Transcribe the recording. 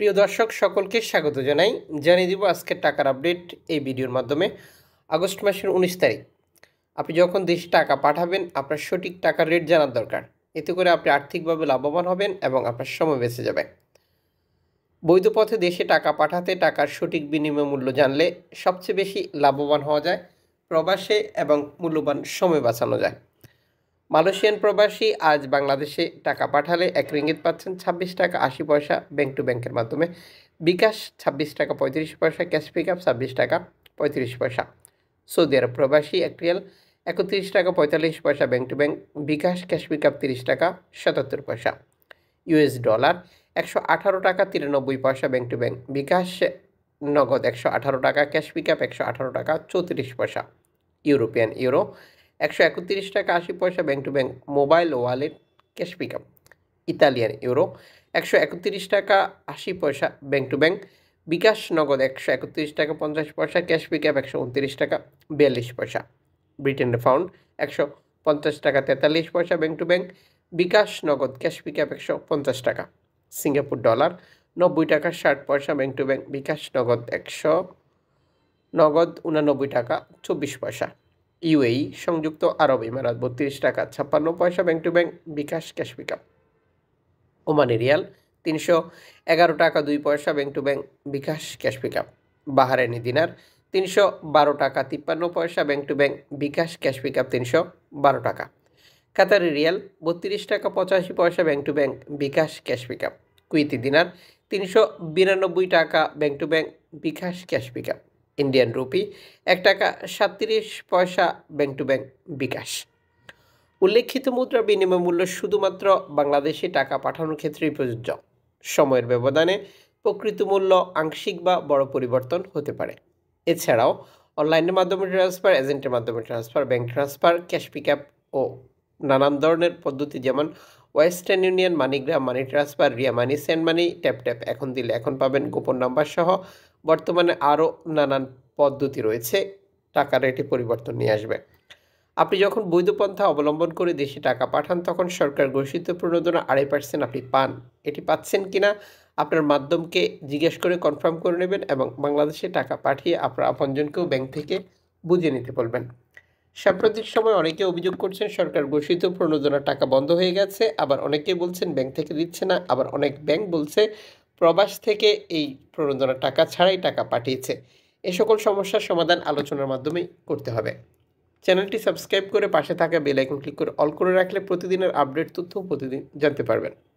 প্রিয় দর্শক সকলকে স্বাগত জানাই জানিয়ে দিব আজকের টাকার আপডেট এই ভিডিওর মাধ্যমে আগস্ট মাসের উনিশ তারিখ আপনি যখন দেশে টাকা পাঠাবেন আপনার সঠিক টাকার রেট জানার দরকার এতে করে আপনি আর্থিকভাবে লাভবান হবেন এবং আপনার সময় বেঁচে যাবে বৈধ পথে দেশে টাকা পাঠাতে টাকার সঠিক বিনিময় মূল্য জানলে সবচেয়ে বেশি লাভবান হওয়া যায় প্রবাসে এবং মূল্যবান সময় বাঁচানো যায় মালয়েশিয়ান প্রবাসী আজ বাংলাদেশে টাকা পাঠালে এক রিঙ্গিত পাচ্ছেন ছাব্বিশ টাকা আশি পয়সা ব্যাংক টু ব্যাংকের মাধ্যমে বিকাশ ছাব্বিশ টাকা পঁয়ত্রিশ পয়সা ক্যাশ পিক আপ ছাব্বিশ টাকা পঁয়ত্রিশ পয়সা সৌদি আরব প্রবাসী এক রিয়াল একত্রিশ টাকা পঁয়তাল্লিশ পয়সা bank to bank bKash cash pick up তিরিশ টাকা সাতাত্তর পয়সা ইউএস ডলার একশো আঠারো টাকা তিরানব্বই পয়সা ব্যাংক টু ব্যাংক বিকাশ নগদ একশো আঠারো টাকা ক্যাশ পিক আপ একশো আঠারো টাকা চৌত্রিশ পয়সা ইউরোপিয়ান ইউরো একশো একত্রিশ টাকা আশি পয়সা bank to bank mobile wallet cash pick up Italian euro একশো একত্রিশ টাকা আশি পয়সা ব্যাংক টু ব্যাংক বিকাশ নগদ একশো একত্রিশ টাকা পঞ্চাশ পয়সা ক্যাশ পিক আপ একশো উনত্রিশ টাকা বিয়াল্লিশ পয়সা ব্রিটেনের ফাউন্ড একশো পঞ্চাশ টাকা তেতাল্লিশ পয়সা ব্যাংক টু ব্যাঙ্ক বিকাশ নগদ ক্যাশ পিক আপ একশো পঞ্চাশ টাকা সিঙ্গাপুর ডলার নব্বই টাকা ষাট পয়সা ব্যাংক টু ব্যাঙ্ক বিকাশ নগদ একশো নগদ উনানব্বই টাকা চব্বিশ পয়সা ইউএই সংযুক্ত আরব ইমারাত বত্রিশ টাকা ছাপ্পান্ন পয়সা bank to bank bKash cash pickup Omani rial তিনশো এগারো টাকা দুই পয়সা bank to bank bKash cash pickup Bahraini dinar তিনশো বারো টাকা তিপ্পান্ন পয়সা bank to bank bKash cash pickup তিনশো বারো টাকা কাতারি রিয়াল বত্রিশ টাকা পঁচাশি পয়সা bank to bank bKash cash pickup Kuwaiti dinar তিনশো বিরানব্বই টাকা bank to bank bKash cash pickup Indian rupee এক টাকা সাতত্রিশ পয়সা ব্যাংক টু ব্যাংক বিকাশ উল্লেখিত মুদ্রা বিনিময় মূল্য শুধুমাত্র বাংলাদেশে টাকা পাঠানোর ক্ষেত্রেই প্রযোজ্য সময়ের ব্যবধানে প্রকৃত মূল্য আংশিক বা বড় পরিবর্তন হতে পারে এছাড়াও অনলাইনের মাধ্যমে ট্রান্সফার এজেন্টের মাধ্যমে transfer bank transfer cash pick up ও নানান ধরনের পদ্ধতি যেমন Western Union MoneyGram money transfer Ria money send money tap tap এখন দিলে এখন পাবেন গোপন নাম্বার সহ বর্তমানে আরও নানান পদ্ধতি রয়েছে টাকা রেটে পরিবর্তন নিয়ে আসবে আপনি যখন বৈধ পন্থা অবলম্বন করে দেশে টাকা পাঠান তখন সরকার ঘোষিত প্রণোদনা আড়াই পার্সেন্ট আপনি পান এটি পাচ্ছেন কিনা আপনার মাধ্যমকে জিজ্ঞেস করে কনফার্ম করে নেবেন এবং বাংলাদেশে টাকা পাঠিয়ে আপনার আপনজনকেও ব্যাংক থেকে বুঝে নিতে বলবেন সাম্প্রতিক সময় অনেকে অভিযোগ করছেন সরকার ঘোষিত প্রণোদনা টাকা বন্ধ হয়ে গেছে আবার অনেকে বলছেন ব্যাংক থেকে দিচ্ছে না আবার অনেক ব্যাংক বলছে প্রবাস থেকে এই প্রণোদনার টাকা ছাড়াই টাকা পাঠিয়েছে এ সকল সমস্যার সমাধান আলোচনার মাধ্যমেই করতে হবে চ্যানেলটি সাবস্ক্রাইব করে পাশে থাকা বেলাইকন ক্লিক করে অল করে রাখলে প্রতিদিনের আপডেট তথ্য প্রতিদিন জানতে পারবেন